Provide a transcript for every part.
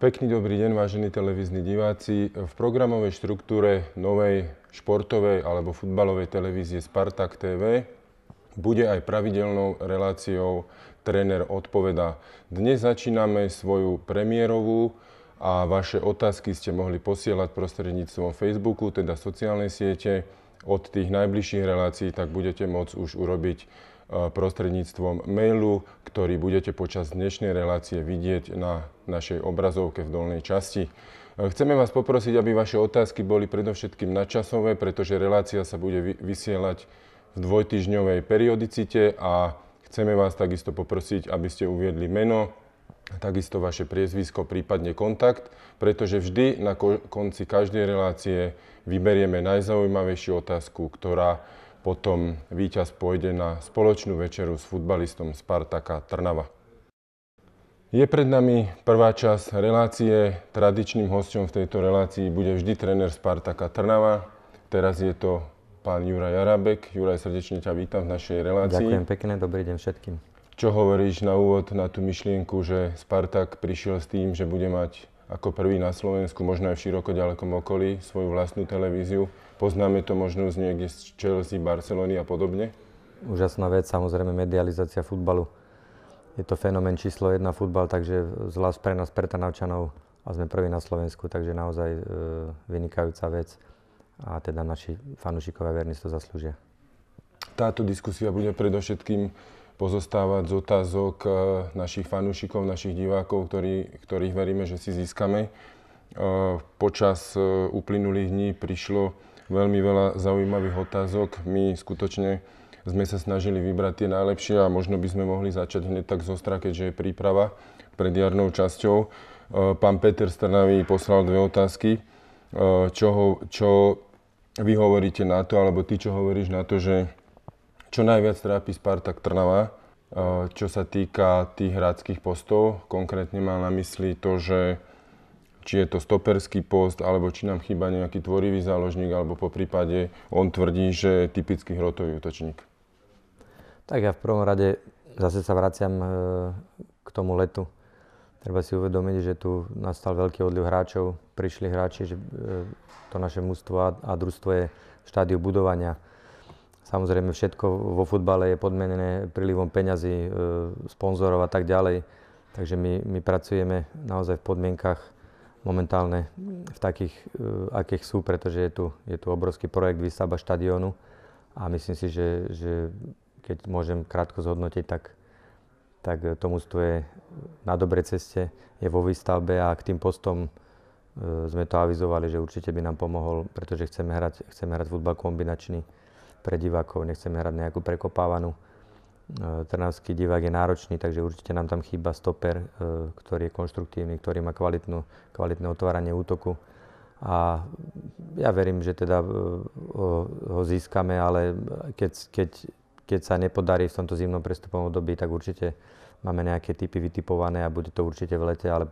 Pekný dobrý deň, vážení televízni diváci. V programovej štruktúre novej športovej alebo futbalovej televízie Spartak TV bude aj pravidelnou reláciou Tréner odpoveda. Dnes začíname svoju premiérovú a vaše otázky ste mohli posielať prostredníctvom Facebooku, teda sociálnej siete. Od tých najbližších relácií tak budete môcť už urobiť Eh, prostredníctvom mailu, ktorý budete počas dnešnej relácie vidieť na našej obrazovke v dolnej časti. Eh, chceme vás poprosiť, aby vaše otázky boli predovšetkým nadčasové, pretože relácia sa bude vysielať v dvojtyžňovej periodicite a chceme vás takisto poprosiť, aby ste uviedli meno, takisto vaše priezvisko, prípadne kontakt, pretože vždy na konci každej relácie vyberieme najzaujímavejšiu otázku, ktorá potom víťaz pôjde na spoločnú večeru s futbalistom Spartaka Trnava. Je pred nami prvá časť relácie. Tradičným hostom v tejto relácii bude vždy tréner Spartaka Trnava. Teraz je to pán Juraj Arabek. Juraj, srdečne ťa vítam v našej relácii. Ďakujem pekne, dobrý deň všetkým. Čo hovoríš na úvod, na tú myšlienku, že Spartak prišiel s tým, že bude mať ako prvý na Slovensku, možno aj v široko ďalekom okolí, svoju vlastnú televíziu. Poznáme to možno z niekde z Chelsea, Barcelony a podobne. Úžasná vec, samozrejme medializácia futbalu. Je to fenomén číslo jedna futbal, takže zvlášť pre nás, pre Trnavčanov a sme prví na Slovensku, takže naozaj e, vynikajúca vec a teda naši fanúšikovia verní to zaslúžia. Táto diskusia bude predovšetkým pozostávať z otázok eh, našich fanúšikov, našich divákov, ktorí, ktorých veríme, že si získame. Eh, počas eh, uplynulých dní prišlo veľmi veľa zaujímavých otázok. My skutočne sme sa snažili vybrať tie najlepšie a možno by sme mohli začať hneď tak zostra, keďže je príprava pred jarnou časťou. Pán Peter Strnavý poslal dve otázky. Čo, čo vy hovoríte na to, alebo ty čo hovoríš na to, že čo najviac trápi Spartak Trnava, eh, čo sa týka tých hráckých postov. Konkrétne mal na mysli to, že či je to stoperský post, alebo či nám chýba nejaký tvorivý záložník, alebo po prípade on tvrdí, že je typický hrotový útočník. Tak ja v prvom rade zase sa vraciam eh, k tomu letu. Treba si uvedomiť, že tu nastal veľký odliv hráčov, prišli hráči, že eh, to naše mužstvo a družstvo je v štádiu budovania Samozrejme, všetko vo futbale je podmenené prílivom peňazí, e, sponzorov a tak ďalej. Takže my, my pracujeme naozaj v podmienkach momentálne v takých, e, akých sú, pretože je tu, je tu obrovský projekt výstavba štadiónu a myslím si, že, že keď môžem krátko zhodnotiť, tak, tak to je na dobrej ceste, je vo výstavbe a k tým postom e, sme to avizovali, že určite by nám pomohol, pretože chceme hrať, chceme hrať futbal kombinačný pre divákov, nechceme hrať nejakú prekopávanú. E, trnavský divák je náročný, takže určite nám tam chýba stoper, e, ktorý je konštruktívny, ktorý má kvalitnú, kvalitné otváranie útoku. A ja verím, že teda e, ho, získame, ale keď, keď, keď sa nepodarí v tomto zimnom prestupovom období, tak určite máme nejaké typy vytipované a bude to určite v lete, ale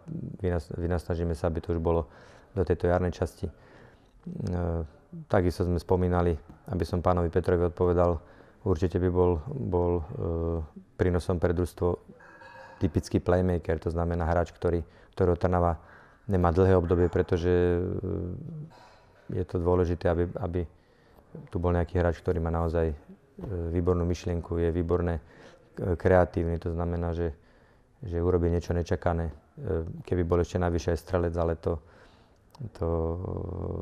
vynasnažíme sa, aby to už bolo do tejto jarnej časti takisto sme spomínali, aby som pánovi Petrovi odpovedal, určite by bol, bol e, prínosom pre družstvo typický playmaker, to znamená hráč, ktorý, ktorého Trnava nemá dlhé obdobie, pretože e, je to dôležité, aby, aby tu bol nejaký hráč, ktorý má naozaj e, výbornú myšlienku, je výborné e, kreatívny, to znamená, že, že urobí niečo nečakané. E, keby bol ešte najvyššie aj strelec, ale to, to,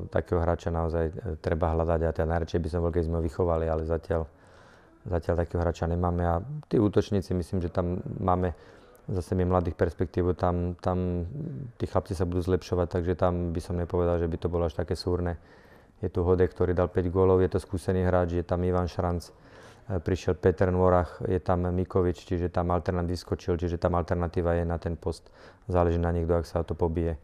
e, takého hráča naozaj e, treba hľadať a teda najradšej by som bol, keď sme ho vychovali, ale zatiaľ, zatiaľ takého hráča nemáme a tí útočníci, myslím, že tam máme zase mi mladých perspektív, tam, tam tí chlapci sa budú zlepšovať, takže tam by som nepovedal, že by to bolo až také súrne. Je tu Hode, ktorý dal 5 gólov, je to skúsený hráč, je tam Ivan Šranc, e, prišiel Peter Nvorach, je tam Mikovič, čiže tam alternatív vyskočil, čiže tam alternatíva je na ten post. Záleží na niekto, ak sa to pobije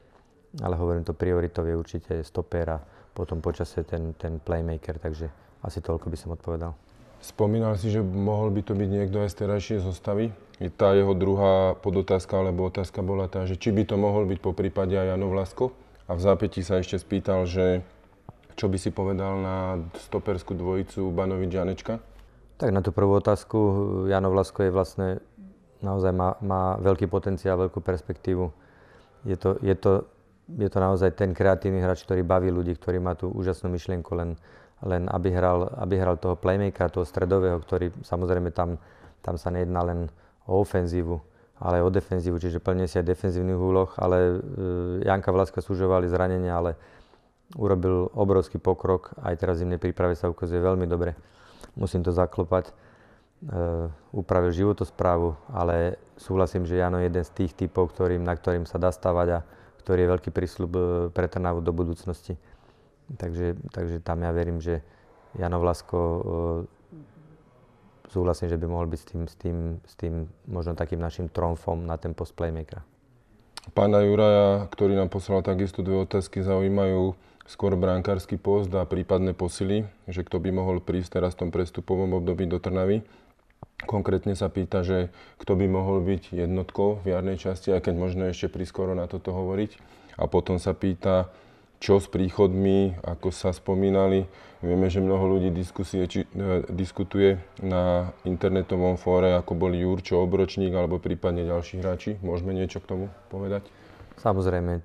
ale hovorím to prioritou je určite stoper a potom počasie ten, ten playmaker, takže asi toľko by som odpovedal. Spomínal si, že mohol by to byť niekto aj z terajšej zostavy. I tá jeho druhá podotázka alebo otázka bola tá, že či by to mohol byť po prípade aj Jano Vlasko. A v zápätí sa ešte spýtal, že čo by si povedal na stoperskú dvojicu banovi Janečka? Tak na tú prvú otázku, Jano Vlasko je vlastne, naozaj má, má veľký potenciál, veľkú perspektívu. Je to, je to je to naozaj ten kreatívny hráč, ktorý baví ľudí, ktorý má tú úžasnú myšlienku, len, len aby, hral, aby hral toho playmakera, toho stredového, ktorý samozrejme tam, tam sa nejedná len o ofenzívu, ale aj o defenzívu, čiže plne si aj defenzívny úloh, ale uh, Janka Vlaska súžovali zranenia, ale urobil obrovský pokrok, aj teraz v zimnej príprave sa ukazuje veľmi dobre. Musím to zaklopať. Uh, upravil životosprávu, ale súhlasím, že Jano je jeden z tých typov, ktorým, na ktorým sa dá stavať a ktorý je veľký prísľub e, pre Trnavu do budúcnosti. Takže, takže tam ja verím, že Jano Vlasko e, súhlasím, že by mohol byť s tým, s tým, s tým možno takým našim tromfom na ten post playmakera. Pána Juraja, ktorý nám poslal takisto dve otázky, zaujímajú skôr brankársky post a prípadné posily, že kto by mohol prísť teraz v tom prestupovom období do Trnavy. Konkrétne sa pýta, že kto by mohol byť jednotkou v jarnej časti, aj keď možno ešte priskoro na toto hovoriť. A potom sa pýta, čo s príchodmi, ako sa spomínali. Vieme, že mnoho ľudí diskusie, či, e, diskutuje na internetovom fóre, ako boli Jurčo, Obročník alebo prípadne ďalší hráči. Môžeme niečo k tomu povedať? Samozrejme, e,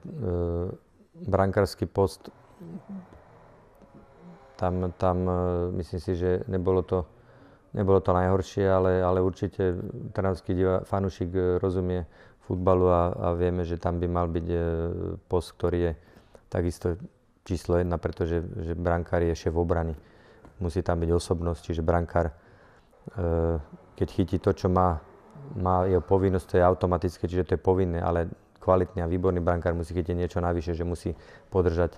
brankársky post, tam, tam e, myslím si, že nebolo to nebolo to najhoršie, ale, ale určite trnavský fanúšik e, rozumie futbalu a, a vieme, že tam by mal byť e, post, ktorý je takisto číslo jedna, pretože že brankár je šéf obrany. Musí tam byť osobnosť, čiže brankár, e, keď chytí to, čo má, má jeho povinnosť, to je automatické, čiže to je povinné, ale kvalitný a výborný brankár musí chytiť niečo navyše, že musí podržať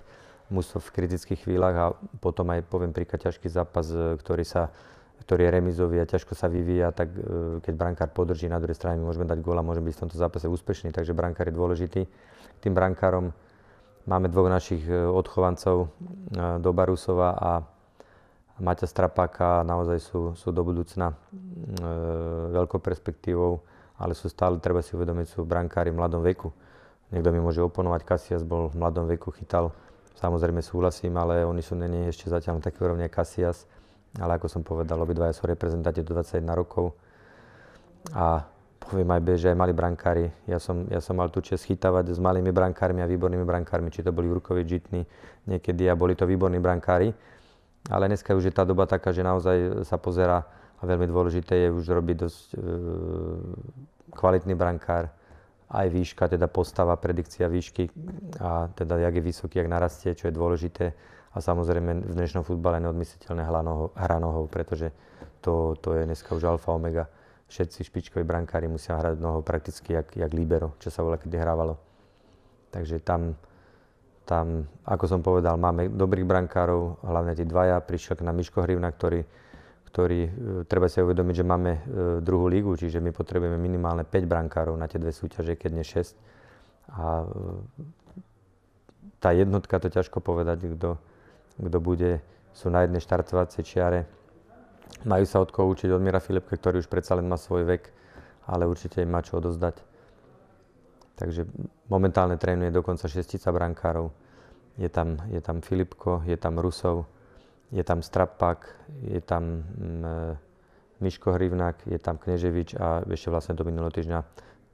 musel v kritických chvíľach a potom aj poviem príklad ťažký zápas, ktorý sa ktorý je remizový a ťažko sa vyvíja, tak e, keď brankár podrží na druhej strane, môžeme dať a môžeme byť v tomto zápase úspešný, takže brankár je dôležitý. Tým brankárom máme dvoch našich e, odchovancov, e, do Barusova a Maťa Strapáka, naozaj sú, sú do budúcna veľkou perspektívou, ale sú stále, treba si uvedomiť, sú brankári v mladom veku. Niekto mi môže oponovať, Kasias bol v mladom veku, chytal, samozrejme súhlasím, ale oni sú není ešte zatiaľ na také úrovne Kasias. Ale ako som povedal, obidvaja sú reprezentanti do 21 rokov. A poviem aj že aj mali brankári. Ja som, ja som mal tu čest chytávať s malými brankármi a výbornými brankármi, či to boli Jurkovič, Žitný niekedy a boli to výborní brankári. Ale dneska už je tá doba taká, že naozaj sa pozera a veľmi dôležité je už robiť dosť e, kvalitný brankár, aj výška, teda postava, predikcia výšky a teda jak je vysoký, jak narastie, čo je dôležité a samozrejme v dnešnom futbale neodmysliteľné hra nohou, pretože to, to je dneska už alfa omega. Všetci špičkoví brankári musia hrať nohou prakticky jak, jak libero, čo sa voľa kedy hrávalo. Takže tam, tam, ako som povedal, máme dobrých brankárov, hlavne tí dvaja. Prišiel k nám Miško Hrivna, ktorý, ktorý e, treba si uvedomiť, že máme e, druhú lígu, čiže my potrebujeme minimálne 5 brankárov na tie dve súťaže, keď nie 6. A e, tá jednotka, to ťažko povedať, kto, kto bude, sú na jednej štartovacej čiare. Majú sa od koho učiť od Mira Filipke, ktorý už predsa len má svoj vek, ale určite im má čo odozdať. Takže momentálne trénuje dokonca šestica brankárov. Je tam, je tam Filipko, je tam Rusov, je tam Strapak, je tam mm, e, Miško Hrivnak, je tam Kneževič a ešte vlastne do minulého týždňa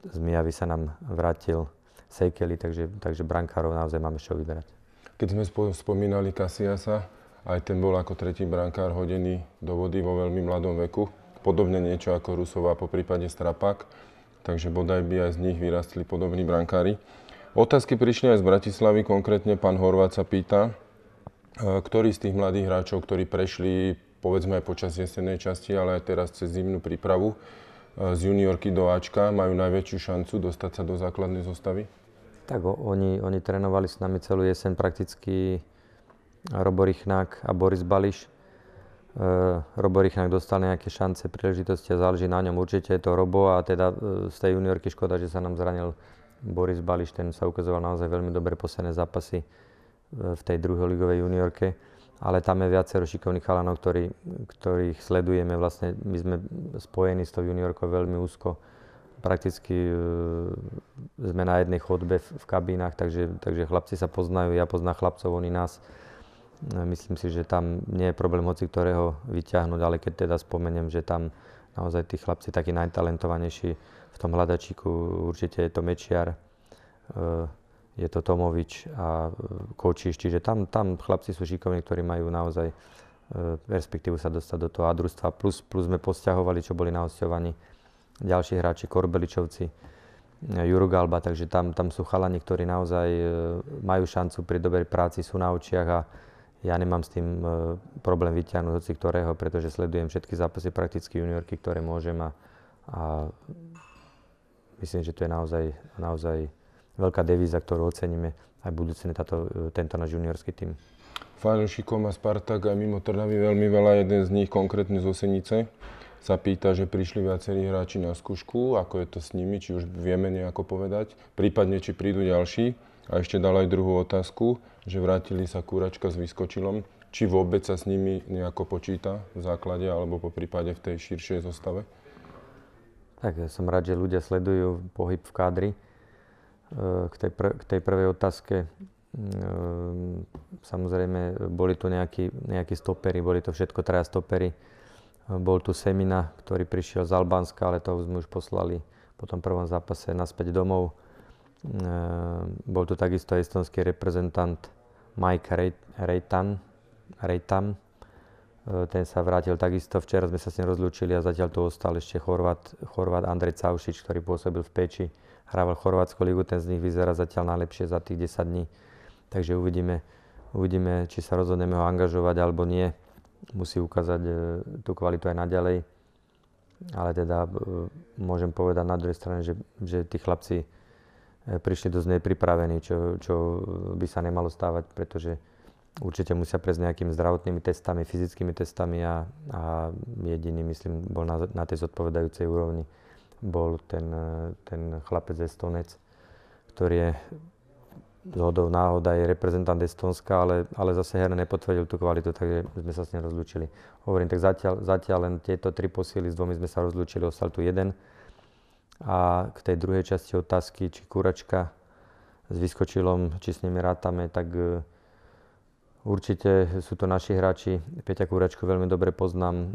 z Mijavy sa nám vrátil Sejkeli, takže, takže brankárov naozaj máme čo vyberať. Keď sme spomínali Kasiasa, aj ten bol ako tretí brankár hodený do vody vo veľmi mladom veku. Podobne niečo ako Rusová, po prípade Strapak. Takže bodaj by aj z nich vyrastli podobní brankári. Otázky prišli aj z Bratislavy, konkrétne pán Horvát sa pýta, e, ktorý z tých mladých hráčov, ktorí prešli povedzme aj počas jesennej časti, ale aj teraz cez zimnú prípravu, e, z juniorky do Ačka majú najväčšiu šancu dostať sa do základnej zostavy? Tak oni, oni trénovali s nami celú jeseň prakticky Robo Rychnák a Boris Bališ. E, Robo Rychnák dostal nejaké šance, príležitosti a záleží na ňom. Určite je to Robo a teda e, z tej juniorky škoda, že sa nám zranil Boris Bališ, ten sa ukazoval naozaj veľmi dobre posledné zápasy e, v tej druholigovej juniorke. Ale tam je viacero šikovných chalanov, ktorý, ktorých sledujeme. Vlastne my sme spojení s tou juniorkou veľmi úzko prakticky e, sme na jednej chodbe v kabínach, takže, takže chlapci sa poznajú, ja poznám chlapcov, oni nás. E, myslím si, že tam nie je problém hoci ktorého vyťahnuť, ale keď teda spomeniem, že tam naozaj tí chlapci takí najtalentovanejší v tom hľadačíku, určite je to Mečiar, e, je to Tomovič a Kočiš, čiže tam, tam chlapci sú šikovní, ktorí majú naozaj perspektívu sa dostať do toho adrustva. Plus, plus sme posťahovali, čo boli na osťovaní ďalší hráči, Korbeličovci, Juro Galba, takže tam, tam sú chalani, ktorí naozaj e, majú šancu pri dobrej práci, sú na očiach a ja nemám s tým e, problém vyťahnuť hoci ktorého, pretože sledujem všetky zápasy prakticky juniorky, ktoré môžem a, a myslím, že to je naozaj, naozaj veľká devíza, ktorú oceníme aj budúcne táto, e, tento náš juniorský tým. Fajnšikom má Spartak aj mimo Trnavy veľmi veľa, jeden z nich konkrétne z Osenice sa pýta, že prišli viacerí hráči na skúšku, ako je to s nimi, či už vieme nejako povedať, prípadne či prídu ďalší. A ešte dal aj druhú otázku, že vrátili sa kúračka s vyskočilom, či vôbec sa s nimi nejako počíta v základe alebo po prípade v tej širšej zostave. Tak ja som rád, že ľudia sledujú pohyb v kádri. K tej, pr- k tej prvej otázke mm, samozrejme boli tu nejakí, stopery, boli to všetko traja stopery bol tu Semina, ktorý prišiel z Albánska, ale toho sme už poslali po tom prvom zápase naspäť domov. Ehm, bol tu takisto estonský reprezentant Mike Reitan, Reitam. Ehm, ten sa vrátil takisto. Včera sme sa s ním rozlúčili a zatiaľ tu ostal ešte Chorvát, Chorvát Andrej Caušič, ktorý pôsobil v Peči. Hrával Chorvátsku ligu, ten z nich vyzerá zatiaľ najlepšie za tých 10 dní. Takže uvidíme, uvidíme či sa rozhodneme ho angažovať alebo nie musí ukázať e, tú kvalitu aj naďalej. Ale teda e, môžem povedať na druhej strane, že, že tí chlapci e, prišli dosť nepripravení, čo, čo by sa nemalo stávať, pretože určite musia prejsť nejakými zdravotnými testami, fyzickými testami a, a jediný, myslím, bol na, na tej zodpovedajúcej úrovni, bol ten, ten chlapec Estonec, ktorý je zhodou náhoda je reprezentant Estonska, ale, ale zase her nepotvrdil tú kvalitu, takže sme sa s ním rozlúčili. Hovorím, tak zatiaľ, zatiaľ len tieto tri posily, s dvomi sme sa rozlúčili, ostal tu jeden. A k tej druhej časti otázky, či kuračka s vyskočilom, či s nimi rátame, tak e, určite sú to naši hráči. Peťa Kúračku veľmi dobre poznám, e,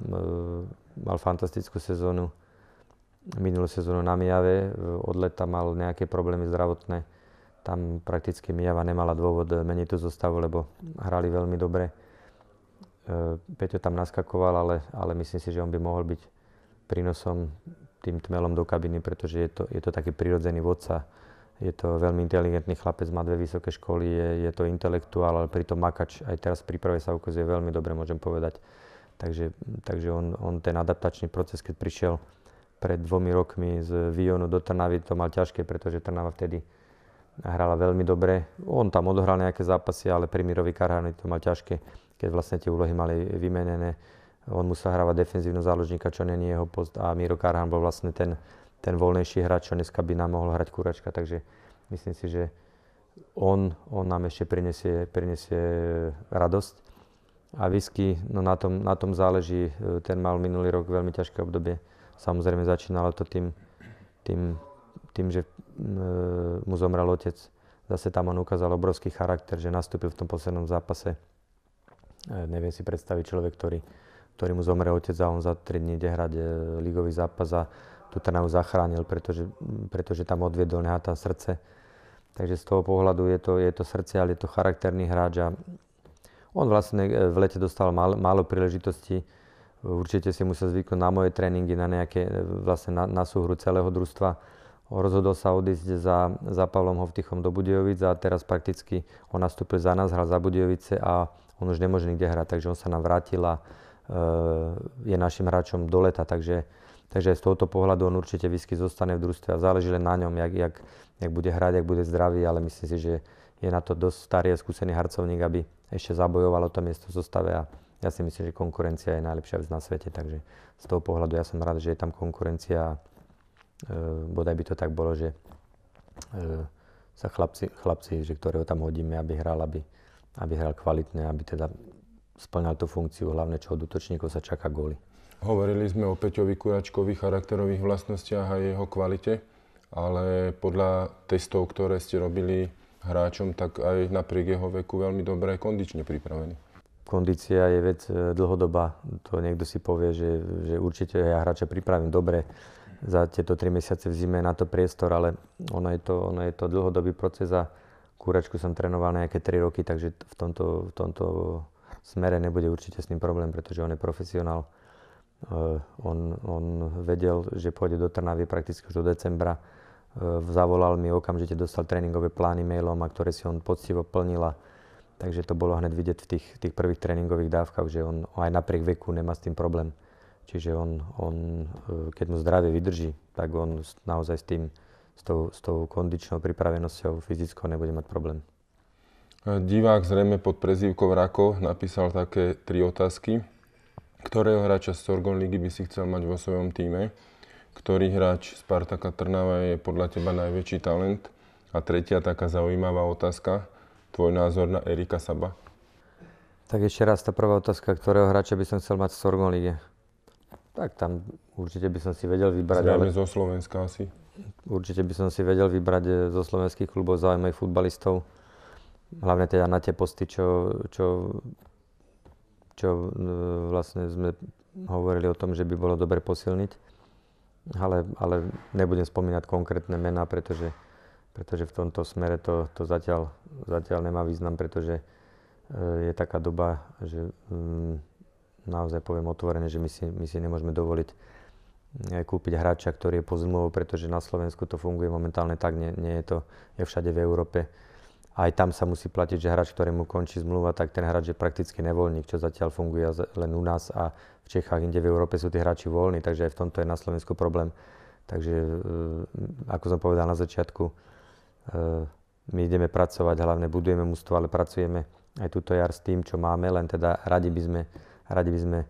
mal fantastickú sezónu. Minulú sezónu na Mijave, e, od leta mal nejaké problémy zdravotné tam prakticky Mijava nemala dôvod meniť tú zostavu, lebo hrali veľmi dobre. E, Peťo tam naskakoval, ale, ale myslím si, že on by mohol byť prínosom tým tmelom do kabiny, pretože je to, je to taký prirodzený vodca. Je to veľmi inteligentný chlapec, má dve vysoké školy, je, je to intelektuál, ale pritom makač. Aj teraz v príprave sa ukazuje veľmi dobre, môžem povedať. Takže, takže on, on ten adaptačný proces, keď prišiel pred dvomi rokmi z Vionu do Trnavy, to mal ťažké, pretože Trnava vtedy hrala veľmi dobre. On tam odohral nejaké zápasy, ale pri Mirovi Karhanovi to mal ťažké, keď vlastne tie úlohy mali vymenené. On musel hrávať defenzívnu záložníka, čo není jeho post a Miro Karhan bol vlastne ten, ten voľnejší hráč, čo dneska by nám mohol hrať kuračka. Takže myslím si, že on, on nám ešte prinesie, prinesie radosť. A Whisky, no na tom, na tom záleží. Ten mal minulý rok veľmi ťažké obdobie. Samozrejme začínalo to tým, tým, tým že E, mu zomrel otec. Zase tam on ukázal obrovský charakter, že nastúpil v tom poslednom zápase. E, neviem si predstaviť človek, ktorý, ktorý mu zomrel otec a on za 3 dní ide hrať e, ligový zápas a tu Trnavu zachránil, pretože, pretože tam odviedol tam srdce. Takže z toho pohľadu je to, je to srdce, ale je to charakterný hráč a on vlastne v lete dostal málo, málo príležitostí. Určite si musel zvyknúť na moje tréningy, na nejaké vlastne na, na súhru celého družstva rozhodol sa odísť za, za Pavlom Hovtychom do Budejovic a teraz prakticky on nastúpil za nás, hral za Budejovice a on už nemôže nikde hrať, takže on sa nám vrátil a e, je našim hráčom do leta, takže, takže z tohoto pohľadu on určite výsky zostane v družstve a záleží len na ňom, jak, jak, jak bude hrať, jak bude zdravý, ale myslím si, že je na to dosť starý a skúsený harcovník, aby ešte zabojoval o to miesto v zostave a ja si myslím, že konkurencia je najlepšia vec na svete, takže z toho pohľadu ja som rád, že je tam konkurencia Eh, bodaj by to tak bolo, že eh, sa chlapci, chlapci že ktorého tam hodíme, aby hral, aby, aby hral kvalitne, aby teda splňal tú funkciu, hlavne čo od útočníkov sa čaká góly. Hovorili sme o Peťovi Kuračkovi, charakterových vlastnostiach a jeho kvalite, ale podľa testov, ktoré ste robili hráčom, tak aj napriek jeho veku veľmi dobre kondične pripravený. Kondícia je vec eh, dlhodobá. To niekto si povie, že, že určite ja hráča pripravím dobre za tieto 3 mesiace v zime na to priestor, ale ono je to, ono je to dlhodobý proces a kúračku som trénoval nejaké 3 roky, takže v tomto, v tomto smere nebude určite s ním problém, pretože on je profesionál. Uh, on, on vedel, že pôjde do Trnavy prakticky už do decembra. Uh, zavolal mi, okamžite dostal tréningové plány mailom, a ktoré si on poctivo plnila. Takže to bolo hneď vidieť v tých, tých prvých tréningových dávkach, že on aj napriek veku nemá s tým problém. Čiže on, on, e, keď mu zdravie vydrží, tak on naozaj s tým, s tou, s tou kondičnou pripravenosťou fyzickou nebude mať problém. E, divák zrejme pod prezývkou Rako napísal také tri otázky. Ktorého hráča z Sorgon ligy by si chcel mať vo svojom týme? Ktorý hráč Spartaka Trnava je podľa teba najväčší talent? A tretia taká zaujímavá otázka. Tvoj názor na Erika Saba? Tak ešte raz tá prvá otázka, ktorého hráča by som chcel mať v Sorgon lige. Tak tam určite by som si vedel vybrať. Zrejme ale... zo Slovenska asi. Určite by som si vedel vybrať e, zo slovenských klubov zaujímavých futbalistov. Hlavne teda na tie posty, čo, čo, čo e, vlastne sme hovorili o tom, že by bolo dobre posilniť. Ale, ale nebudem spomínať konkrétne mená, pretože, pretože v tomto smere to, to zatiaľ, zatiaľ nemá význam, pretože e, je taká doba, že... Um, naozaj poviem otvorene, že my si, my si nemôžeme dovoliť mm, kúpiť hráča, ktorý je pozmluvou, pretože na Slovensku to funguje momentálne tak, nie, nie je to je všade v Európe. Aj tam sa musí platiť, že hráč, ktorému končí zmluva, tak ten hráč je prakticky nevoľník, čo zatiaľ funguje len u nás a v Čechách, inde v Európe sú tí hráči voľní, takže aj v tomto je na Slovensku problém. Takže, e, ako som povedal na začiatku, e, my ideme pracovať, hlavne budujeme mústvo, ale pracujeme aj túto jar s tým, čo máme, len teda radi by sme Radi by sme e,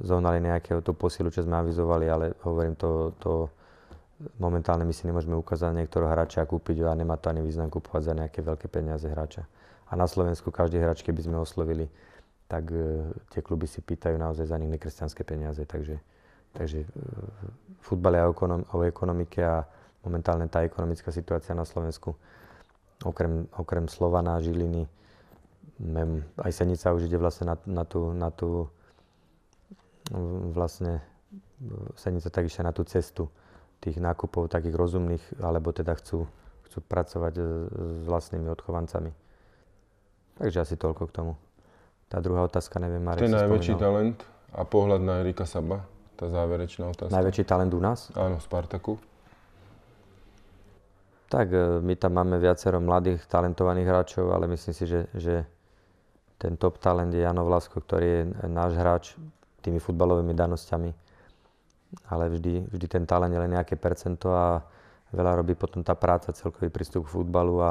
zohnali nejakého tú posilu, čo sme avizovali, ale hovorím, to, to momentálne my si nemôžeme ukázať niektorého hráča a kúpiť a nemá to ani význam kúpovať za nejaké veľké peniaze hráča. A na Slovensku každý hráč, keby sme oslovili, tak e, tie kluby si pýtajú naozaj za nich nekresťanské peniaze. Takže, takže e, futbal je o, o ekonomike a momentálne tá ekonomická situácia na Slovensku, okrem, okrem Slovana, Žiliny, aj senica už ide vlastne na, na, tú, na tú vlastne senica tak išla na tú cestu tých nákupov takých rozumných, alebo teda chcú, chcú pracovať e, s vlastnými odchovancami. Takže asi toľko k tomu. Tá druhá otázka, neviem, Marek Ten najväčší spomínal. talent a pohľad na Erika Saba, tá záverečná otázka. Najväčší talent u nás? Áno, v Spartaku. Tak, e, my tam máme viacero mladých, talentovaných hráčov, ale myslím si, že, že ten top talent je Jano Vlasko, ktorý je náš hráč tými futbalovými danosťami. Ale vždy, vždy ten talent je len nejaké percento a veľa robí potom tá práca, celkový prístup k futbalu a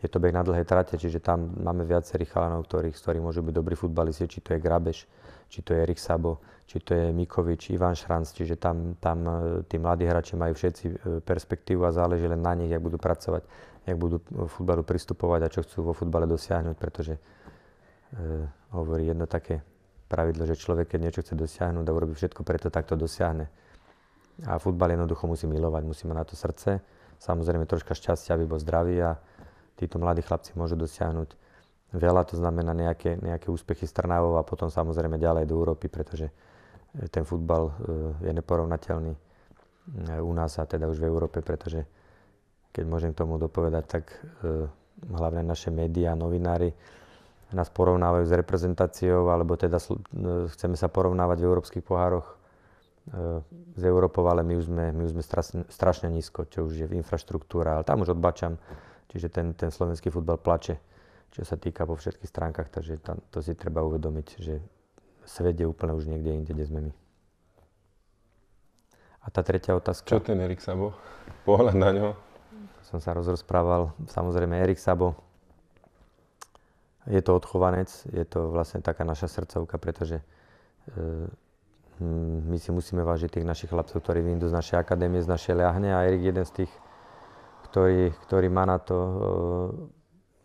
je to beh na dlhé trate, čiže tam máme viacerých chalanov, ktorých, ktorí môžu byť dobrí futbalisti, či to je Grabež, či to je Erik Sabo, či to je Mikovič, Ivan Šranc, čiže tam, tam e, tí mladí hráči majú všetci e, perspektívu a záleží len na nich, jak budú pracovať, jak budú e, futbalu pristupovať a čo chcú vo futbale dosiahnuť, pretože Eh, hovorí jedno také pravidlo, že človek, keď niečo chce dosiahnuť a urobí všetko preto, tak to dosiahne. A futbal jednoducho musí milovať, musí mať na to srdce. Samozrejme troška šťastia, aby bol zdravý a títo mladí chlapci môžu dosiahnuť veľa, to znamená nejaké, nejaké úspechy z Trnávov a potom samozrejme ďalej do Európy, pretože eh, ten futbal eh, je neporovnateľný u nás a teda už v Európe, pretože keď môžem tomu dopovedať, tak hlavne naše médiá, novinári, nás porovnávajú s reprezentáciou, alebo teda e, chceme sa porovnávať v európskych pohároch e, z Európou, ale my už sme, my už sme strašne, strašne nízko, čo už je v infraštruktúra, ale tam už odbačam, čiže ten, ten slovenský futbal plače, čo sa týka po všetkých stránkach, takže tam, to si treba uvedomiť, že svet je úplne už niekde inde, kde sme my. A tá tretia otázka. Čo ten Erik Sabo? Pohľad na ňo? Som sa rozrozprával, samozrejme Erik Sabo, je to odchovanec, je to vlastne taká naša srdcovka, pretože e, my si musíme vážiť tých našich chlapcov, ktorí vyjdú z našej akadémie, z našej ľahne a Erik je jeden z tých, ktorý, ktorý má na to, e,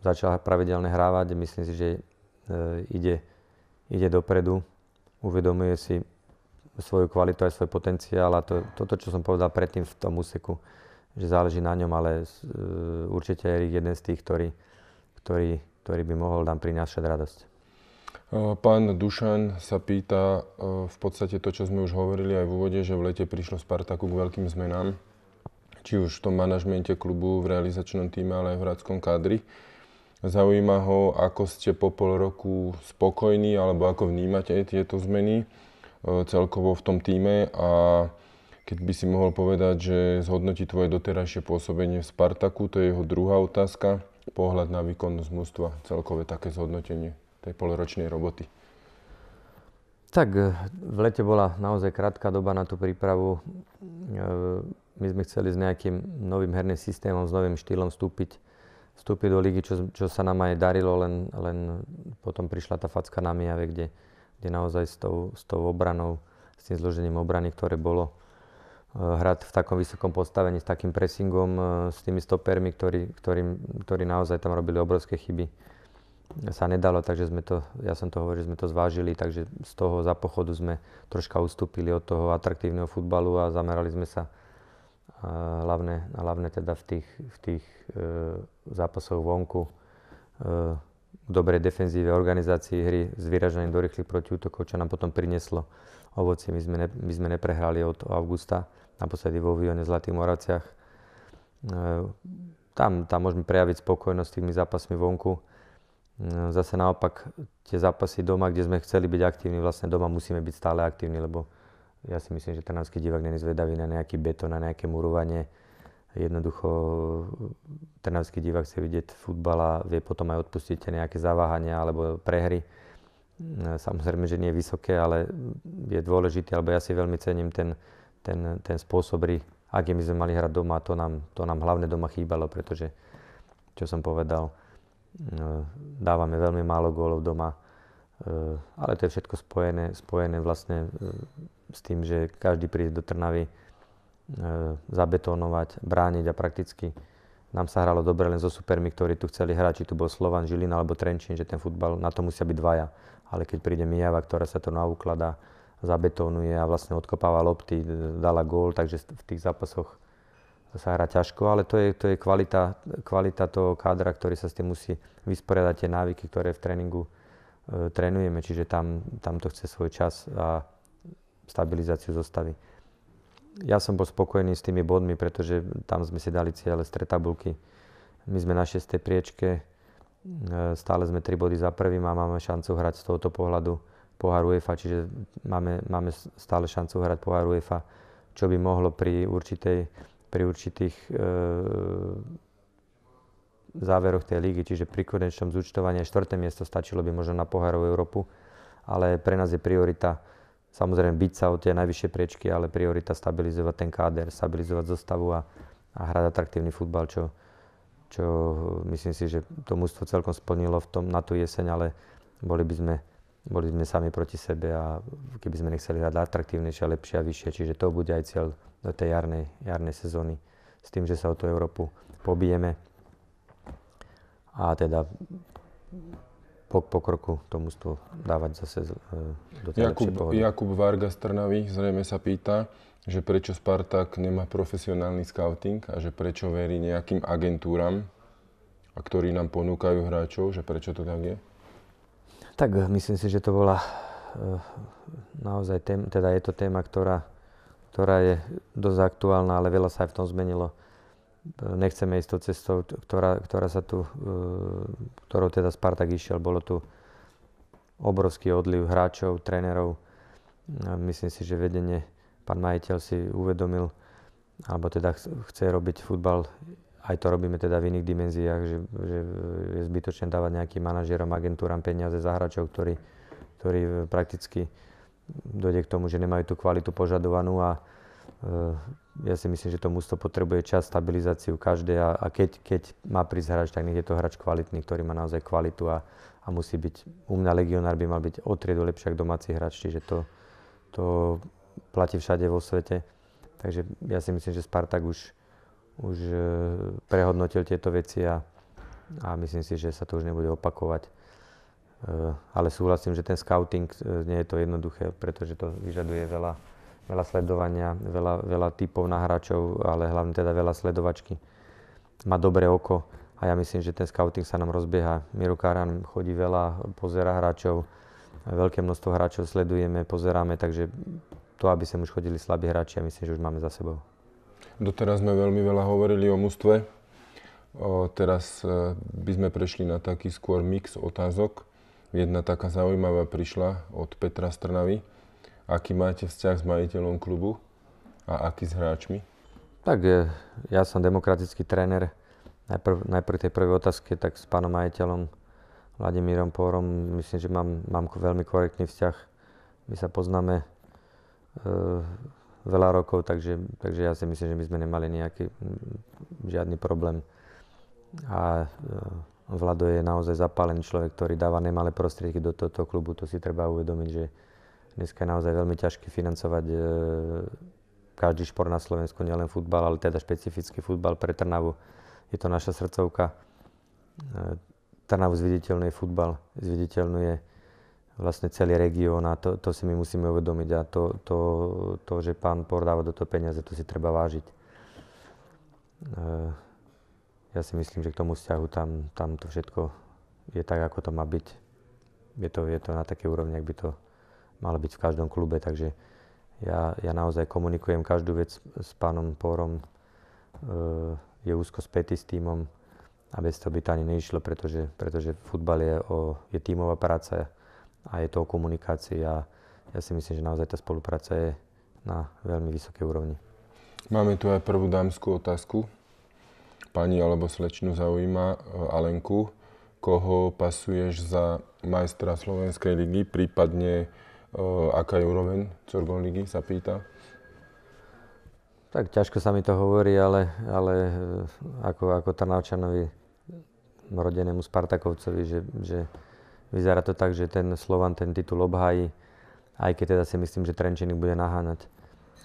začal pravidelne hrávať. Myslím si, že e, ide, ide dopredu, uvedomuje si svoju kvalitu aj svoj potenciál a to, toto, čo som povedal predtým v tom úseku, že záleží na ňom, ale určite Erik je jeden z tých, ktorý, ktorý ktorý by mohol nám prinášať radosť. Pán Dušan sa pýta v podstate to, čo sme už hovorili aj v úvode, že v lete prišlo Spartaku k veľkým zmenám, či už v tom manažmente klubu, v realizačnom týme, ale aj v hradskom kádri. Zaujíma ho, ako ste po pol roku spokojní, alebo ako vnímate tieto zmeny celkovo v tom týme a keď by si mohol povedať, že zhodnotí tvoje doterajšie pôsobenie v Spartaku, to je jeho druhá otázka pohľad na výkonnosť mústva, celkové také zhodnotenie tej poloročnej roboty? Tak e, v lete bola naozaj krátka doba na tú prípravu. E, my sme chceli s nejakým novým herným systémom, s novým štýlom vstúpiť, vstúpiť do ligy, čo, čo sa nám aj darilo, len, len potom prišla tá facka na Mijave, kde, kde naozaj s tou, s tou obranou, s tým zložením obrany, ktoré bolo, Eh, hrať v takom vysokom postavení s takým pressingom, eh, s tými stopermi, ktorí, ktorí, ktorí naozaj tam robili obrovské chyby. Sa nedalo, takže sme to, ja som to hovoril, že sme to zvážili, takže z toho za pochodu sme troška ustúpili od toho atraktívneho futbalu a zamerali sme sa eh, hlavne, hlavne teda v tých, v tých e, zápasoch vonku, e, dobrej defenzíve, organizácii hry, s vyražením do rýchlych protiútokov, čo nám potom prinieslo ovoci. My sme, ne, my sme neprehrali od augusta naposledy vo Vione Zlatých Moraciach. E, tam, tam môžeme prejaviť spokojnosť s tými zápasmi vonku. E, zase naopak, tie zápasy doma, kde sme chceli byť aktívni, vlastne doma musíme byť stále aktívni, lebo ja si myslím, že trnavský divák není zvedavý na nejaký betón, na nejaké murovanie. Jednoducho trnavský divák chce vidieť futbal a vie potom aj odpustiť nejaké zaváhania alebo prehry. E, samozrejme, že nie je vysoké, ale je dôležitý, alebo ja si veľmi cením ten, ten, ten spôsob aký my sme mali hrať doma, to nám, to nám hlavne doma chýbalo, pretože, čo som povedal, no, dávame veľmi málo gólov doma, e, ale to je všetko spojené, spojené vlastne e, s tým, že každý príde do Trnavy e, zabetonovať, brániť a prakticky nám sa hralo dobre len so supermi, ktorí tu chceli hrať, či tu bol Slovan, Žilina alebo Trenčín, že ten futbal, na to musia byť dvaja. Ale keď príde Mijava, ktorá sa to naukladá, zabetonuje a vlastne odkopáva lopty, dala gól, takže v tých zápasoch sa hrá ťažko, ale to je, to je kvalita, kvalita toho kádra, ktorý sa s tým musí vysporiadať, tie návyky, ktoré v tréningu e, trénujeme, čiže tam, tam to chce svoj čas a stabilizáciu zostavy. Ja som bol spokojný s tými bodmi, pretože tam sme si dali cieľe z tabulky. My sme na 6. priečke, e, stále sme tri body za prvým a máme šancu hrať z tohoto pohľadu pohár UEFA, čiže máme, máme stále šancu hrať pohár UEFA, čo by mohlo pri, určitej, pri určitých e, záveroch tej ligy, čiže pri konečnom zúčtovaní štvrté miesto stačilo by možno na pohárovú Európu, ale pre nás je priorita samozrejme byť sa o tie najvyššie priečky, ale priorita stabilizovať ten káder, stabilizovať zostavu a, a hrať atraktívny futbal, čo, čo myslím si, že to mústvo celkom splnilo v tom, na tú jeseň, ale boli by sme boli sme sami proti sebe a keby sme nechceli hrať atraktívnejšie, lepšie a vyššie. Čiže to bude aj cieľ do tej jarnej, jarnej sezóny s tým, že sa o tú Európu pobijeme. A teda po, po kroku to mústvo dávať zase e, do tej Jakub, Jakub Varga z Trnavy zrejme sa pýta, že prečo Spartak nemá profesionálny scouting a že prečo verí nejakým agentúram, a ktorí nám ponúkajú hráčov, že prečo to tak je? Tak myslím si, že to bola eh, naozaj téma, teda je to téma, ktorá, ktorá je dosť aktuálna, ale veľa sa aj v tom zmenilo. Eh, nechceme ísť tou cestou, ktorá, ktorá sa tu, eh, ktorou teda Spartak išiel. Bolo tu obrovský odliv hráčov, trénerov. Myslím si, že vedenie, pán majiteľ si uvedomil, alebo teda chce robiť futbal aj to robíme teda v iných dimenziách, že, že je zbytočné dávať nejakým manažerom, agentúram peniaze za hráčov, ktorí, ktorí prakticky dojde k tomu, že nemajú tú kvalitu požadovanú a e, ja si myslím, že to musto potrebuje čas, stabilizáciu každé a, a keď, keď má prísť hráč, tak nech je to hráč kvalitný, ktorý má naozaj kvalitu a, a musí byť, u mňa legionár by mal byť o triedu lepší ako domáci hráč, čiže to, to platí všade vo svete. Takže ja si myslím, že Spartak už už e, prehodnotil tieto veci a, a myslím si, že sa to už nebude opakovať. E, ale súhlasím, že ten scouting e, nie je to jednoduché, pretože to vyžaduje veľa, veľa sledovania, veľa, veľa typov na hráčov, ale hlavne teda veľa sledovačky. Má dobré oko a ja myslím, že ten scouting sa nám rozbieha. Miro Karan chodí veľa, pozera hráčov, veľké množstvo hráčov sledujeme, pozeráme, takže to, aby sem už chodili slabí hráči, ja myslím, že už máme za sebou. Doteraz sme veľmi veľa hovorili o mústve. Teraz e, by sme prešli na taký skôr mix otázok. Jedna taká zaujímavá prišla od Petra Strnavy. Aký máte vzťah s majiteľom klubu a aký s hráčmi? Tak e, ja som demokratický tréner. Najprv, najprv tej prvej otázke, tak s pánom majiteľom Vladimírom Pórom, myslím, že mám, mám veľmi korektný vzťah. My sa poznáme e, veľa rokov, takže, takže ja si myslím, že my sme nemali nejaký mm, žiadny problém. A e, Vlado je naozaj zapálený človek, ktorý dáva nemalé prostriedky do tohto klubu, to si treba uvedomiť, že dneska je naozaj veľmi ťažké financovať e, každý šport na Slovensku, nielen futbal, ale teda špecifický futbal pre Trnavu. Je to naša srdcovka. E, Trnavu zviditeľný futbal, zviditeľnuje vlastne celý región a to, to si my musíme uvedomiť a to, to, to, že pán Por dáva do toho peniaze, to si treba vážiť. Eh, ja si myslím, že k tomu vzťahu tam, tam to všetko je tak, ako to má byť. Je to, je to na takej úrovni, ak by to malo byť v každom klube, takže ja, ja naozaj komunikujem každú vec s pánom Pórom, eh, je úzko spätý s týmom a bez toho by to ani neišlo, pretože, pretože futbal je, o, je tímová práca, a je to o komunikácii a ja si myslím, že naozaj tá spolupráca je na veľmi vysokej úrovni. Máme tu aj prvú dámskú otázku. Pani alebo slečnu zaujíma e, Alenku, koho pasuješ za majstra Slovenskej ligy, prípadne e, aká je úroveň Corgon ligy, sa pýta. Tak ťažko sa mi to hovorí, ale, ale e, ako, ako Trnavčanovi, rodenému Spartakovcovi, že, že vyzerá to tak, že ten Slovan ten titul obhájí, aj keď teda si myslím, že Trenčín bude naháňať.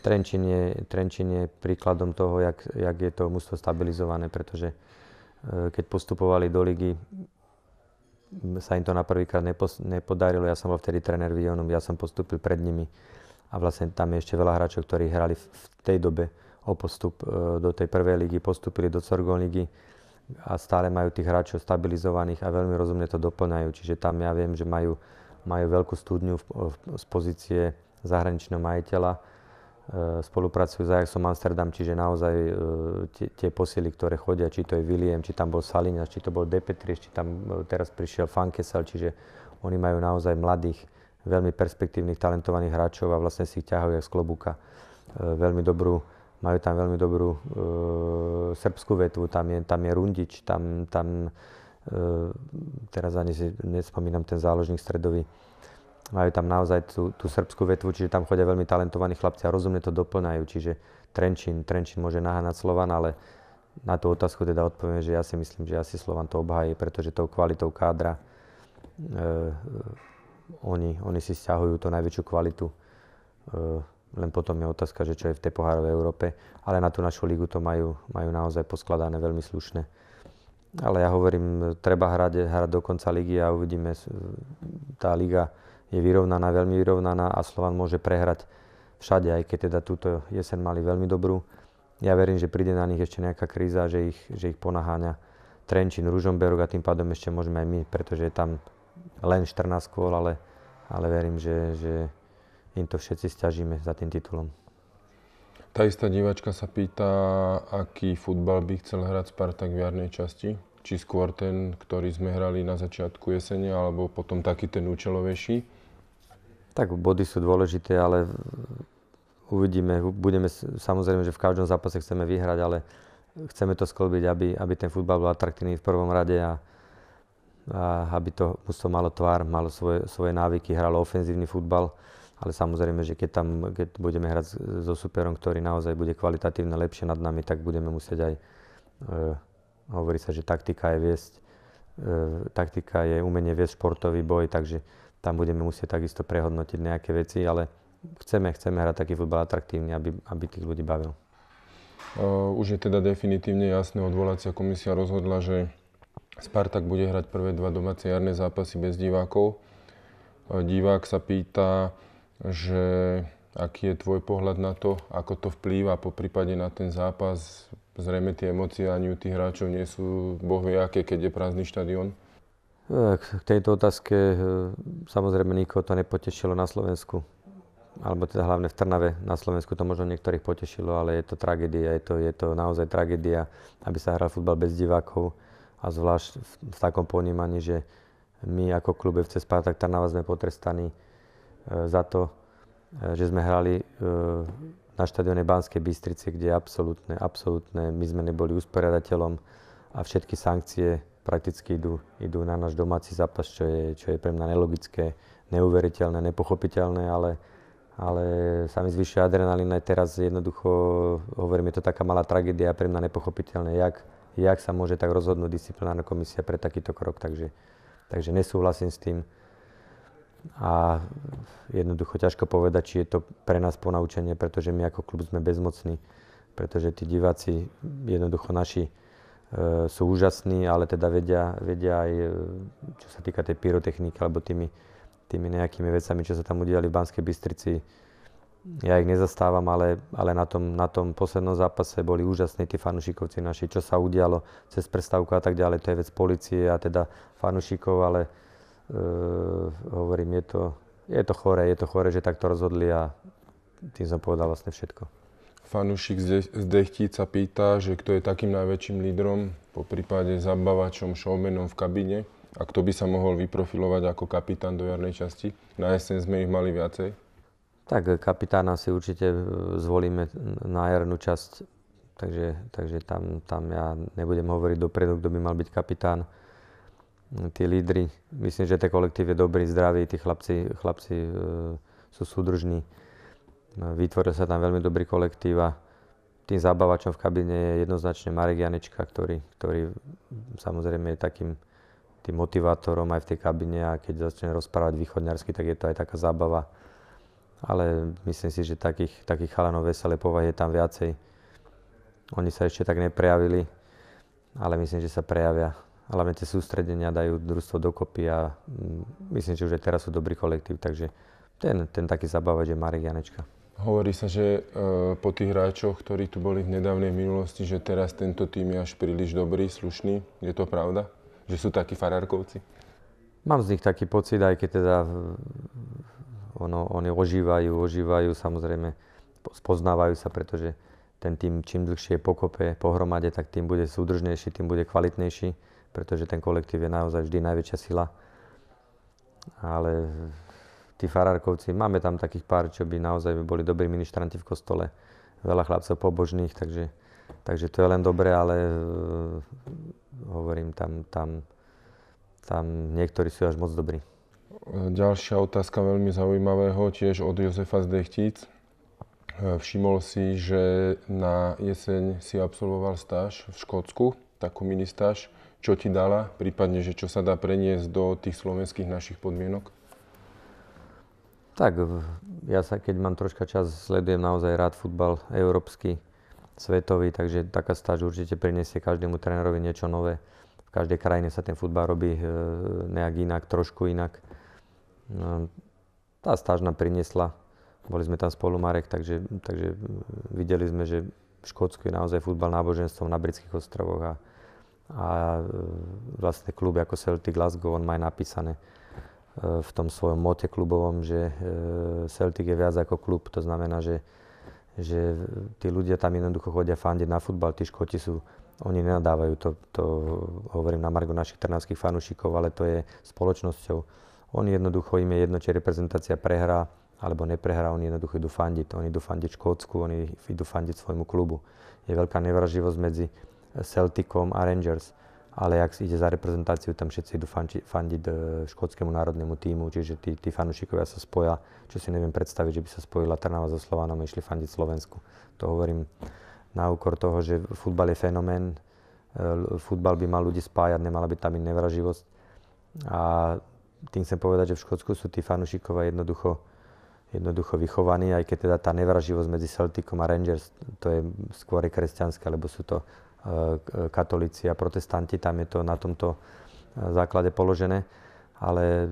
Trenčín je, Trenčín je príkladom toho, jak, jak je to mústvo stabilizované, pretože eh, keď postupovali do ligy, sa im to na prvýkrát nepodarilo. Ja som bol vtedy tréner Vionom, ja som postúpil pred nimi a vlastne tam je ešte veľa hráčov, ktorí hrali v tej dobe o postup eh, do tej prvej ligy, postupili do Corgon ligy a stále majú tých hráčov stabilizovaných a veľmi rozumne to doplňajú. Čiže tam ja viem, že majú, majú veľkú studňu v, v, z pozície zahraničného majiteľa. E, spolupracujú s Ajaxom Amsterdam, čiže naozaj e, tie, tie posily, ktoré chodia, či to je William, či tam bol Salinas, či to bol DP3, či tam e, teraz prišiel Fankesel, čiže oni majú naozaj mladých, veľmi perspektívnych, talentovaných hráčov a vlastne si ich ťahajú z klobúka. E, veľmi dobrú majú tam veľmi dobrú e, srbskú vetvu, tam je, tam je Rundič, tam, tam e, teraz ani si nespomínam ten záložník stredový. Majú tam naozaj tú, tú srbskú vetvu, čiže tam chodia veľmi talentovaní chlapci a rozumne to doplňajú, čiže Trenčín, Trenčín môže naháňať Slovan, ale na tú otázku teda odpoviem, že ja si myslím, že asi Slovan to obhájí, pretože tou kvalitou kádra e, e oni, oni si stiahujú tú najväčšiu kvalitu e, len potom je otázka, že čo je v tej pohárovej Európe, ale na tú našu ligu to majú, majú naozaj poskladané veľmi slušné. Ale ja hovorím, treba hrať, hrať do konca ligy a uvidíme, tá liga je vyrovnaná, veľmi vyrovnaná a Slovan môže prehrať všade, aj keď teda túto jesen mali veľmi dobrú. Ja verím, že príde na nich ešte nejaká kríza, že ich, že ich ponaháňa Trenčín, Ružomberok a tým pádom ešte môžeme aj my, pretože je tam len 14 kôl, ale, ale verím, že, že im to všetci stiažíme za tým titulom. Tá istá diváčka sa pýta, aký futbal by chcel hrať Spartak v jarnej časti. Či skôr ten, ktorý sme hrali na začiatku jesene, alebo potom taký ten účelovejší? Tak body sú dôležité, ale uvidíme. Budeme, samozrejme, že v každom zápase chceme vyhrať, ale chceme to sklbiť, aby, aby ten futbal bol atraktívny v prvom rade a, a aby to mužstvo malo tvár, malo svoje, svoje návyky, hralo ofenzívny futbal ale samozrejme, že keď, tam, keď budeme hrať so superom, ktorý naozaj bude kvalitatívne lepšie nad nami, tak budeme musieť aj, e, hovorí sa, že taktika je viesť, e, taktika je umenie viesť športový boj, takže tam budeme musieť takisto prehodnotiť nejaké veci, ale chceme, chceme hrať taký futbal atraktívny, aby, aby tých ľudí bavil. Uh, už je teda definitívne jasné, odvolacia komisia rozhodla, že Spartak bude hrať prvé dva domáce jarné zápasy bez divákov. Uh, divák sa pýta, že aký je tvoj pohľad na to, ako to vplýva po prípade na ten zápas. Zrejme tie emócie ani u tých hráčov nie sú bohvie aké, keď je prázdny štadión. K tejto otázke e, samozrejme nikoho to nepotešilo na Slovensku. Alebo teda hlavne v Trnave. Na Slovensku to možno niektorých potešilo, ale je to tragédia. Je to, je to naozaj tragédia, aby sa hral futbal bez divákov. A zvlášť v, v takom ponímaní, že my ako klub FC Spartak Trnava sme potrestaní E, za to, e, že sme hrali e, na štadióne Banskej Bystrici, kde absolútne, absolútne, my sme neboli usporiadateľom a všetky sankcie prakticky idú, idú na náš domáci zápas, čo je, čo je pre mňa nelogické, neuveriteľné, nepochopiteľné, ale, ale sa mi zvyšuje adrenalín aj teraz jednoducho, hovorím, je to taká malá tragédia, pre mňa nepochopiteľné, jak, jak sa môže tak rozhodnúť disciplinárna komisia pre takýto krok, takže, takže nesúhlasím s tým a jednoducho ťažko povedať, či je to pre nás ponaučenie, pretože my ako klub sme bezmocní, pretože tí diváci, jednoducho naši, e, sú úžasní, ale teda vedia, vedia aj, e, čo sa týka tej pyrotechniky alebo tými, tými nejakými vecami, čo sa tam udiali v Banskej Bystrici. Ja ich nezastávam, ale, ale na, tom, na tom poslednom zápase boli úžasní tí fanúšikovci naši, čo sa udialo cez prestávku a tak ďalej. To je vec policie a teda fanúšikov, ale Eh, hovorím, je to, je to chore, je to chore, že takto rozhodli a tým som povedal vlastne všetko. Fanušik z Dechtíc sa pýta, že kto je takým najväčším lídrom, po prípade zabavačom, showmanom v kabíne a kto by sa mohol vyprofilovať ako kapitán do jarnej časti. Na jeseň sme ich mali viacej. Tak eh, kapitána si určite eh, zvolíme na jarnú časť, takže, takže tam, tam ja nebudem hovoriť dopredu, kto by mal byť kapitán tí lídry, myslím, že ten kolektív je dobrý, zdravý, tí chlapci, chlapci e, sú súdržní. No, vytvoril sa tam veľmi dobrý kolektív a tým zabávačom v kabine je jednoznačne Marek Janečka, ktorý, ktorý samozrejme je takým tým motivátorom aj v tej kabine a keď začne rozprávať východňarsky, tak je to aj taká zábava. Ale myslím si, že takých, takých chalanov veselé povahy je tam viacej. Oni sa ešte tak neprejavili, ale myslím, že sa prejavia hlavne tie sústredenia dajú družstvo dokopy a mm, myslím, že už aj teraz sú dobrý kolektív, takže ten, ten taký zabávač je Marek Janečka. Hovorí sa, že e, po tých hráčoch, ktorí tu boli v nedávnej minulosti, že teraz tento tým je až príliš dobrý, slušný. Je to pravda? Že sú takí farárkovci? Mám z nich taký pocit, aj keď teda ono, oni ožívajú, ožívajú, samozrejme spoznávajú sa, pretože ten tým čím dlhšie pokope pohromade, tak tým bude súdržnejší, tým bude kvalitnejší pretože ten kolektív je naozaj vždy najväčšia sila. Ale tí farárkovci, máme tam takých pár, čo by naozaj boli dobrí ministranti v kostole, veľa chlapcov pobožných, takže, takže to je len dobré, ale uh, hovorím, tam, tam, tam niektorí sú až moc dobrí. Ďalšia otázka veľmi zaujímavého, tiež od Jozefa Zdechtíc. E, všimol si, že na jeseň si absolvoval stáž v Škótsku, takú mini stáž čo ti dala, prípadne, že čo sa dá preniesť do tých slovenských našich podmienok? Tak, ja sa, keď mám troška čas, sledujem naozaj rád futbal európsky, svetový, takže taká stáž určite priniesie každému trénerovi niečo nové. V každej krajine sa ten futbal robí e, nejak inak, trošku inak. E, tá stáž nám priniesla, boli sme tam spolu Marek, takže, takže e, videli sme, že v Škótsku je naozaj futbal náboženstvom na britských ostrovoch a, a e, vlastne klub ako Celtic Glasgow, on má aj napísané e, v tom svojom mote klubovom, že e, Celtic je viac ako klub. To znamená, že, že tí ľudia tam jednoducho chodia fandiť na futbal, tí škoti sú, oni nenadávajú, to, to hovorím na margo našich trnavských fanúšikov, ale to je spoločnosťou. Oni jednoducho, im je jedno, či reprezentácia prehrá alebo neprehrá, oni jednoducho idú fandiť. Oni idú fandiť Škótsku, oni idú fandiť svojmu klubu. Je veľká nevraživosť medzi Celticom a Rangers. Ale ak ide za reprezentáciu, tam všetci idú fandiť e, škótskému národnému týmu, čiže tí, tí fanúšikovia sa spoja, čo si neviem predstaviť, že by sa spojila Trnava so Slovanom a išli fandiť Slovensku. To hovorím na úkor toho, že futbal je fenomén, e, futbal by mal ľudí spájať, nemala by tam i nevraživosť. A tým chcem povedať, že v Škótsku sú tí fanúšikovia jednoducho, jednoducho vychovaní, aj keď teda tá nevraživosť medzi Celticom a Rangers, to je skôr kresťanské lebo sú to katolíci a protestanti, tam je to na tomto e, základe položené. Ale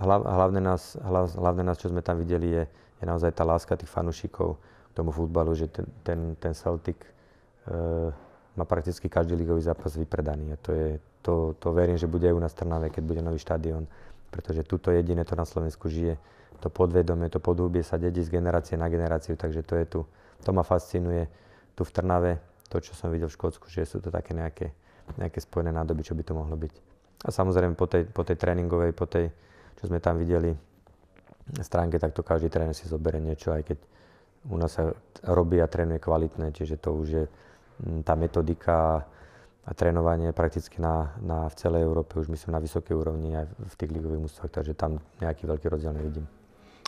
e, hlavné nás, hlavné nás čo sme tam videli, je, je naozaj tá láska tých fanúšikov k tomu futbalu, že ten, ten, ten Celtic e, má prakticky každý ligový zápas vypredaný. A to, je, to, to verím, že bude aj u nás Trnave, keď bude nový štadión, pretože tuto jediné to na Slovensku žije. To podvedomie, to podhubie sa dedí z generácie na generáciu, takže to je tu. To ma fascinuje tu v Trnave to, čo som videl v Škótsku, že sú to také nejaké, nejaké spojené nádoby, čo by to mohlo byť. A samozrejme po tej, po tej tréningovej, po tej, čo sme tam videli stránke, tak to každý tréner si zoberie niečo, aj keď u nás sa robí a trénuje kvalitné, čiže to už je mm, tá metodika a trénovanie prakticky na, na, v celej Európe, už myslím na vysokej úrovni aj v tých ligových mústvach, takže tam nejaký veľký rozdiel nevidím.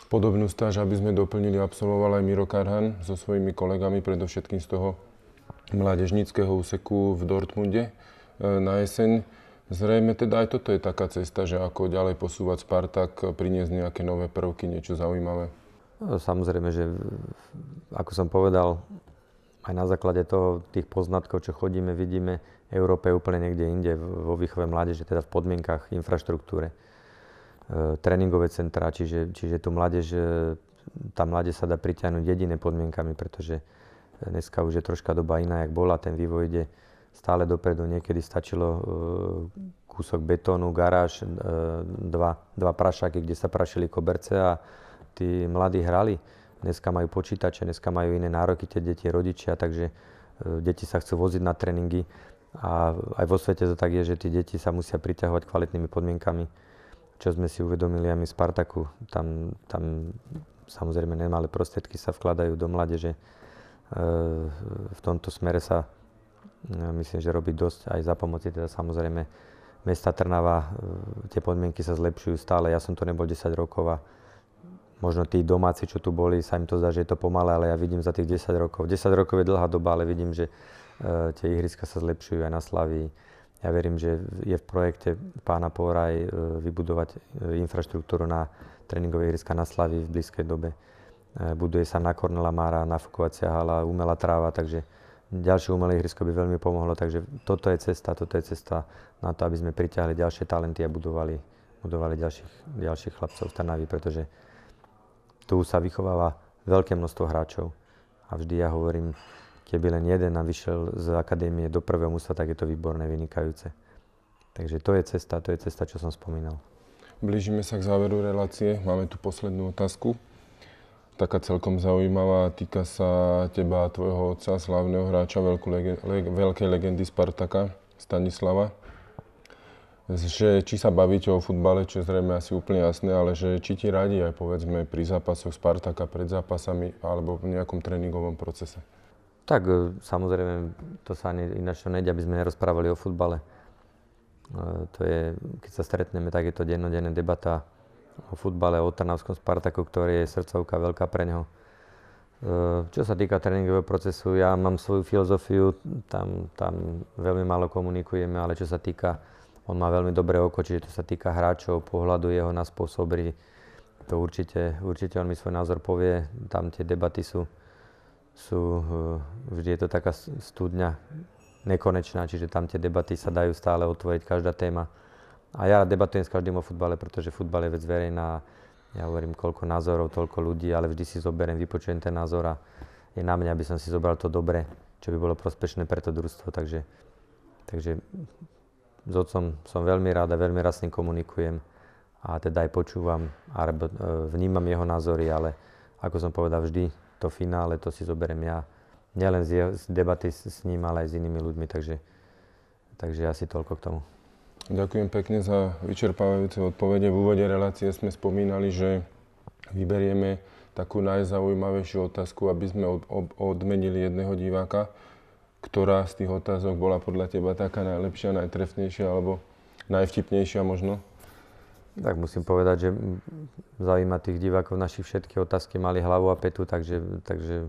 Podobnú stáž, aby sme doplnili, absolvoval aj Miro Karhan so svojimi kolegami, predovšetkým z toho mládežníckého úseku v Dortmunde e, na jeseň. Zrejme teda aj toto je taká cesta, že ako ďalej posúvať Spartak, e, priniesť nejaké nové prvky, niečo zaujímavé. No, samozrejme, že ako som povedal, aj na základe toho, tých poznatkov, čo chodíme, vidíme, Európe úplne niekde inde vo výchove mládeže, teda v podmienkach, infraštruktúre, e, tréningové centrá, čiže, čiže tu mládež, e, tá mládež sa dá priťahnuť jedine podmienkami, pretože Dneska už je troška doba iná, jak bola, ten vývoj ide stále dopredu. Niekedy stačilo e, kúsok betónu, garáž, e, dva, dva prašaky, kde sa prašili koberce a tí mladí hrali. Dneska majú počítače, dneska majú iné nároky tie deti, rodičia, takže e, deti sa chcú voziť na tréningy. A aj vo svete to tak je, že tí deti sa musia priťahovať kvalitnými podmienkami, čo sme si uvedomili aj my v Spartaku. Tam, tam samozrejme nemalé prostriedky sa vkladajú do mládeže Eh, v tomto smere sa eh, myslím, že robí dosť aj za pomoci teda samozrejme mesta Trnava. Eh, tie podmienky sa zlepšujú stále. Ja som tu nebol 10 rokov a možno tí domáci, čo tu boli, sa im to zdá, že je to pomalé, ale ja vidím za tých 10 rokov. 10 rokov je dlhá doba, ale vidím, že tie ihriska sa zlepšujú aj na slaví. Ja verím, že je v projekte pána poraj vybudovať infraštruktúru na tréningové ihriska na Slaví v blízkej dobe. E, buduje sa na Kornela Mára, nafukovacia hala, umelá tráva, takže ďalšie umelé ihrisko by veľmi pomohlo, takže toto je cesta, toto je cesta na to, aby sme priťahli ďalšie talenty a budovali, budovali ďalších, ďalších chlapcov v Trnavi, pretože tu sa vychováva veľké množstvo hráčov a vždy ja hovorím, keby len jeden a vyšiel z akadémie do prvého musta, tak je to výborné, vynikajúce. Takže to je cesta, to je cesta, čo som spomínal. Blížime sa k záveru relácie. Máme tu poslednú otázku taká celkom zaujímavá. Týka sa teba a tvojho otca, slavného hráča lege- le- veľkej legendy Spartaka, Stanislava. Že či sa bavíte o futbale, čo je zrejme asi úplne jasné, ale že či ti radi aj povedzme pri zápasoch Spartaka, pred zápasami alebo v nejakom tréningovom procese? Tak e, samozrejme, to sa ani ináč nejde, aby sme nerozprávali o futbale. E, to je, keď sa stretneme, tak je to dennodenná debata o futbale, o Trnavskom Spartaku, ktorý je srdcovka veľká pre neho. E, čo sa týka tréningového procesu, ja mám svoju filozofiu, tam, tam veľmi málo komunikujeme, ale čo sa týka, on má veľmi dobré oko, čiže to sa týka hráčov, pohľadu jeho na spôsoby, to určite, určite on mi svoj názor povie, tam tie debaty sú, sú e, vždy je to taká studňa nekonečná, čiže tam tie debaty sa dajú stále otvoriť, každá téma a ja debatujem s každým o futbale, pretože futbal je vec verejná. Ja hovorím, koľko názorov, toľko ľudí, ale vždy si zoberiem, vypočujem ten názor a je na mňa, aby som si zobral to dobre, čo by bolo prospešné pre to družstvo. Takže, takže s otcom som veľmi rád a veľmi rád s ním komunikujem a teda aj počúvam a e, vnímam jeho názory, ale ako som povedal vždy, to finále, to si zoberiem ja nielen z, jeho, z debaty s, s ním, ale aj s inými ľuďmi, takže, takže asi toľko k tomu. Ďakujem pekne za vyčerpávajúce odpovede. V úvode relácie sme spomínali, že vyberieme takú najzaujímavejšiu otázku, aby sme od, odmenili jedného diváka, ktorá z tých otázok bola podľa teba taká najlepšia, najtrefnejšia alebo najvtipnejšia možno? Tak musím povedať, že zaujíma tých divákov našich všetky otázky, mali hlavu a petu, takže, takže e,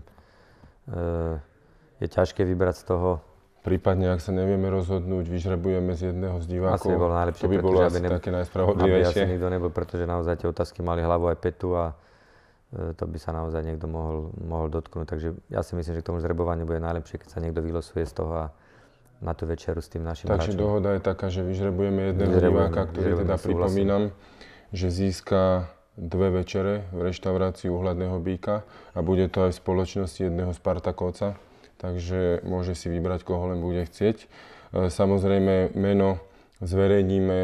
je ťažké vybrať z toho Prípadne, ak sa nevieme rozhodnúť, vyžrebujeme z jedného z divákov. Asi by bolo najlepšie, to by bolo asi neb... také najspravodlivejšie. Aby asi nikto nebol, pretože naozaj tie otázky mali hlavu aj petu a e, to by sa naozaj niekto mohol, mohol dotknúť. Takže ja si myslím, že k tomu zrebovaniu bude najlepšie, keď sa niekto vylosuje z toho a na tú večeru s tým našim Takže hračom. dohoda je taká, že vyžrebujeme jedného vyžrebujeme, diváka, ktorý vyžrebujeme, teda pripomínam, že získa dve večere v reštaurácii uhladného býka a bude to aj v spoločnosti jedného Spartakovca takže môže si vybrať, koho len bude chcieť. E, samozrejme, meno zverejníme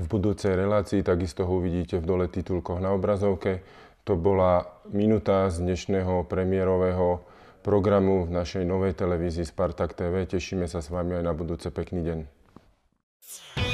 v budúcej relácii, takisto ho uvidíte v dole titulkoch na obrazovke. To bola minúta z dnešného premiérového programu v našej novej televízii Spartak TV. Tešíme sa s vami aj na budúce. Pekný deň.